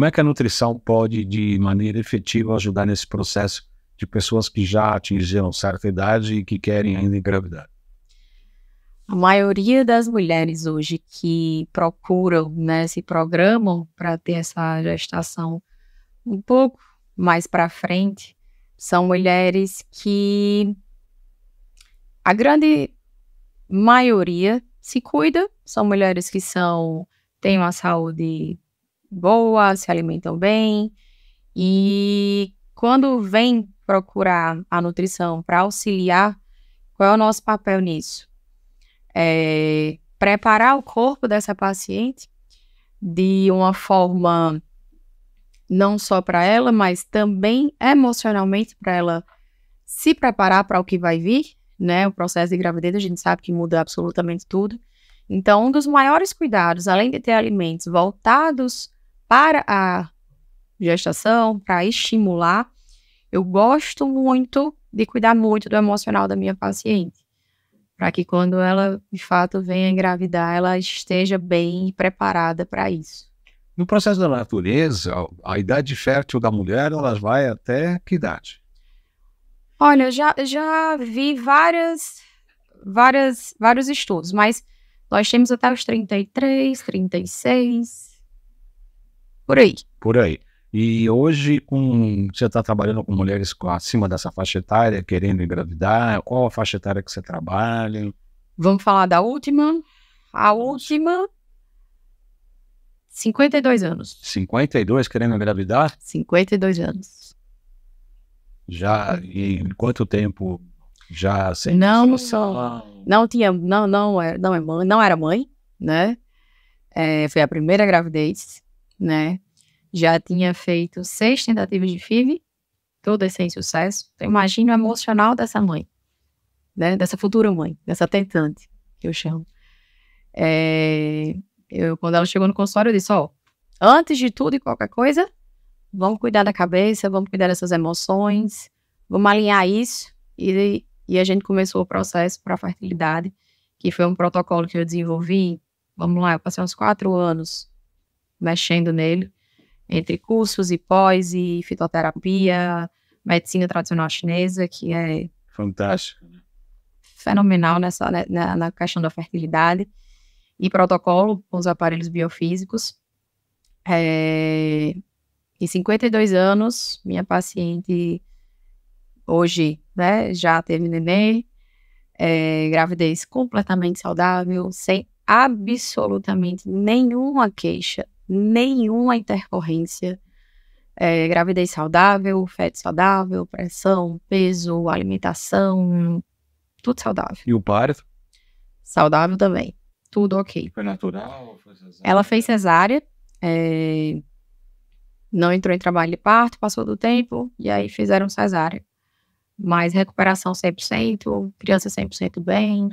Como é que a nutrição pode, de maneira efetiva, ajudar nesse processo de pessoas que já atingiram certa idade e que querem ainda engravidar? A maioria das mulheres hoje que procuram, né, se programam para ter essa gestação um pouco mais para frente, são mulheres que a grande maioria se cuida, são mulheres que são têm uma saúde boa, se alimentam bem. E quando vem procurar a nutrição para auxiliar, qual é o nosso papel nisso? É preparar o corpo dessa paciente de uma forma não só para ela, mas também emocionalmente para ela se preparar para o que vai vir, né? O processo de gravidez a gente sabe que muda absolutamente tudo. Então, um dos maiores cuidados, além de ter alimentos voltados para a gestação, para estimular. Eu gosto muito de cuidar muito do emocional da minha paciente, para que quando ela de fato venha engravidar, ela esteja bem preparada para isso. No processo da natureza, a idade fértil da mulher, ela vai até que idade? Olha, já já vi várias várias vários estudos, mas nós temos até os 33, 36, por aí. Por aí. E hoje, com, você está trabalhando com mulheres com, acima dessa faixa etária, querendo engravidar? Qual a faixa etária que você trabalha? Vamos falar da última. A última. 52 anos. 52 querendo engravidar? 52 anos. Já em quanto tempo já sem não só não tinha não não era é, não é mãe não era mãe né é, foi a primeira gravidez né? Já tinha feito seis tentativas de FIV, todas sem sucesso. Então, imagina o emocional dessa mãe, né? Dessa futura mãe, dessa tentante, que eu chamo. É, eu, quando ela chegou no consultório, eu disse, ó, oh, antes de tudo e qualquer coisa, vamos cuidar da cabeça, vamos cuidar dessas emoções, vamos alinhar isso. E, e a gente começou o processo para a fertilidade, que foi um protocolo que eu desenvolvi. Vamos lá, eu passei uns quatro anos mexendo nele, entre cursos e pós e fitoterapia, medicina tradicional chinesa, que é. Fantástico, né? Fenomenal nessa, né, na, na questão da fertilidade e protocolo com os aparelhos biofísicos. É, em 52 anos, minha paciente hoje né, já teve neném, é, gravidez completamente saudável, sem absolutamente nenhuma queixa nenhuma intercorrência. É, gravidez saudável, feto saudável, pressão, peso, alimentação, tudo saudável. E o parto? Saudável também. Tudo ok. Foi natural? Foi cesárea? Ela fez cesárea. É... Não entrou em trabalho de parto, passou do tempo, e aí fizeram cesárea. Mas recuperação 100%, criança 100% bem.